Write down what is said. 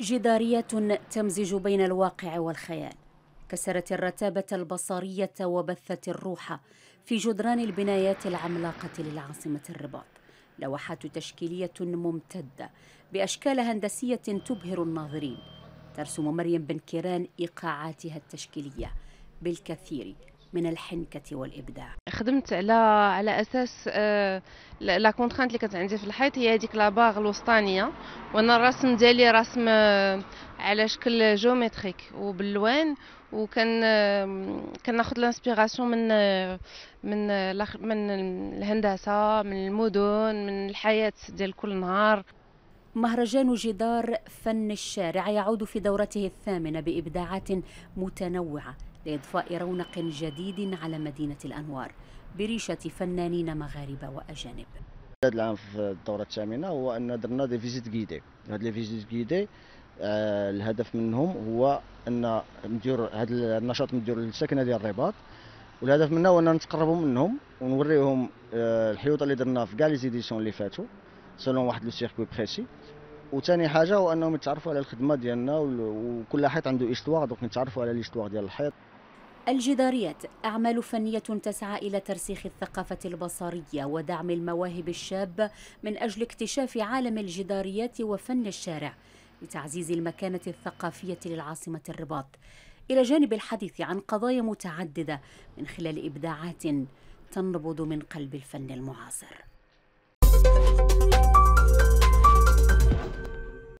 جدارية تمزج بين الواقع والخيال كسرت الرتابة البصرية وبثت الروح في جدران البنايات العملاقة للعاصمة الرباط لوحات تشكيلية ممتدة بأشكال هندسية تبهر الناظرين ترسم مريم بن كيران إيقاعاتها التشكيلية بالكثير من الحنكه والابداع خدمت على على اساس آه، لا كونترانت اللي كانت عندي في الحيط هي هذيك لاباغ الوسطانيه وانا الرسم ديالي رسم آه، على شكل جيومتريك وبالوان وكان آه، كناخذ الانسبيراسيون من من من الهندسه من المدن من الحياه ديال كل نهار مهرجان جدار فن الشارع يعود في دورته الثامنه بابداعات متنوعه لإضفاء رونق جديد على مدينة الأنوار بريشة فنانين مغاربة وأجانب هذا العام في الدورة الثامنة هو أن درنا دي فيزيت كيدي هاد لي فيزيت كيدي آه، الهدف منهم هو أن ندير هذا النشاط ندير للسكنة ديال الرباط والهدف منا هو أن نتقربوا منهم ونوريهم آه، الحيوط اللي درنا في كاع لي زيديسيون اللي فاتوا سولون واحد لو سيركوي بريسي وثاني حاجه هو انهم يتعرفوا على الخدمه ديالنا وكل حيط عنده استوار دونك نتعرفوا على الاستوار ديال الحيط الجداريات أعمال فنية تسعى إلى ترسيخ الثقافة البصرية ودعم المواهب الشابة من أجل اكتشاف عالم الجداريات وفن الشارع لتعزيز المكانة الثقافية للعاصمة الرباط إلى جانب الحديث عن قضايا متعددة من خلال إبداعات تنبض من قلب الفن المعاصر